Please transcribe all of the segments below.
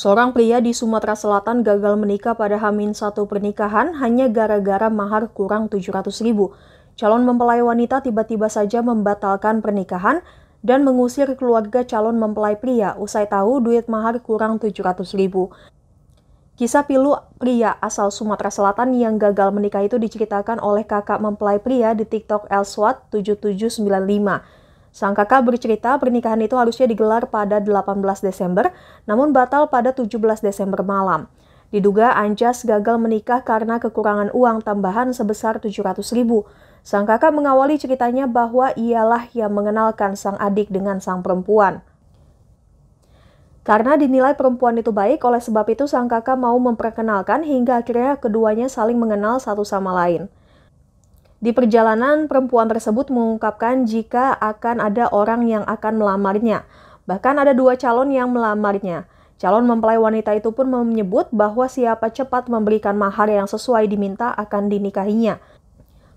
Seorang pria di Sumatera Selatan gagal menikah pada Hamin satu pernikahan hanya gara-gara mahar kurang 700 ribu. Calon mempelai wanita tiba-tiba saja membatalkan pernikahan dan mengusir keluarga calon mempelai pria usai tahu duit mahar kurang 700 ribu. Kisah pilu pria asal Sumatera Selatan yang gagal menikah itu diceritakan oleh kakak mempelai pria di TikTok Elswat 7795. Sang kakak bercerita pernikahan itu harusnya digelar pada 18 Desember, namun batal pada 17 Desember malam. Diduga Anjas gagal menikah karena kekurangan uang tambahan sebesar 700 ribu. Sang kakak mengawali ceritanya bahwa ialah yang mengenalkan sang adik dengan sang perempuan. Karena dinilai perempuan itu baik, oleh sebab itu sang kakak mau memperkenalkan hingga akhirnya keduanya saling mengenal satu sama lain. Di perjalanan, perempuan tersebut mengungkapkan jika akan ada orang yang akan melamarnya. Bahkan ada dua calon yang melamarnya. Calon mempelai wanita itu pun menyebut bahwa siapa cepat memberikan mahar yang sesuai diminta akan dinikahinya.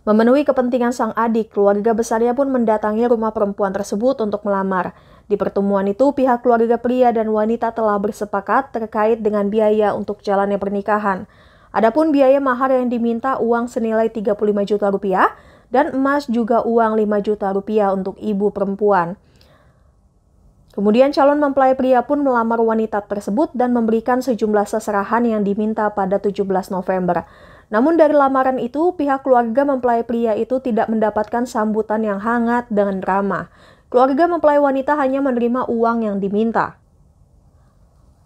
Memenuhi kepentingan sang adik, keluarga besarnya pun mendatangi rumah perempuan tersebut untuk melamar. Di pertemuan itu, pihak keluarga pria dan wanita telah bersepakat terkait dengan biaya untuk jalannya pernikahan. Adapun biaya mahar yang diminta uang senilai 35 juta rupiah dan emas juga uang 5 juta rupiah untuk ibu perempuan. Kemudian calon mempelai pria pun melamar wanita tersebut dan memberikan sejumlah seserahan yang diminta pada 17 November. Namun dari lamaran itu, pihak keluarga mempelai pria itu tidak mendapatkan sambutan yang hangat dengan ramah. Keluarga mempelai wanita hanya menerima uang yang diminta.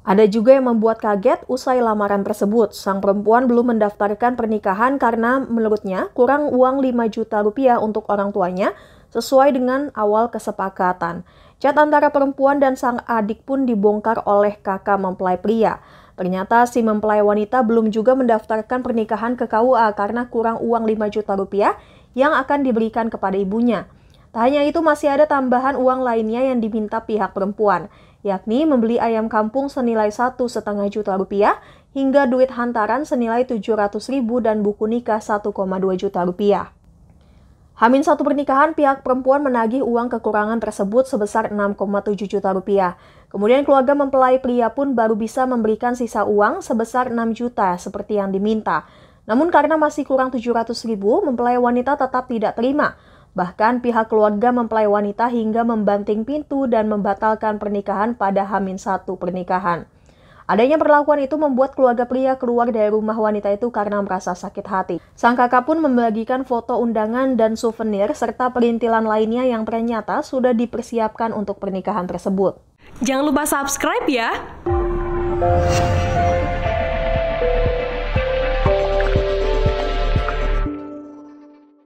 Ada juga yang membuat kaget usai lamaran tersebut. Sang perempuan belum mendaftarkan pernikahan karena menurutnya kurang uang 5 juta rupiah untuk orang tuanya sesuai dengan awal kesepakatan. Cat antara perempuan dan sang adik pun dibongkar oleh kakak mempelai pria. Ternyata si mempelai wanita belum juga mendaftarkan pernikahan ke KUA karena kurang uang 5 juta rupiah yang akan diberikan kepada ibunya. Tak hanya itu, masih ada tambahan uang lainnya yang diminta pihak perempuan yakni membeli ayam kampung senilai satu setengah juta rupiah hingga duit hantaran senilai tujuh ratus ribu dan buku nikah satu dua juta rupiah. Hamin satu pernikahan, pihak perempuan menagih uang kekurangan tersebut sebesar 6,7 juta rupiah. Kemudian keluarga mempelai pria pun baru bisa memberikan sisa uang sebesar 6 juta seperti yang diminta. Namun karena masih kurang 700 ribu, mempelai wanita tetap tidak terima. Bahkan pihak keluarga mempelai wanita hingga membanting pintu dan membatalkan pernikahan pada Hamin satu pernikahan. Adanya perlakuan itu membuat keluarga pria keluar dari rumah wanita itu karena merasa sakit hati. Sang kakak pun membagikan foto undangan dan souvenir serta perintilan lainnya yang ternyata sudah dipersiapkan untuk pernikahan tersebut. Jangan lupa subscribe ya!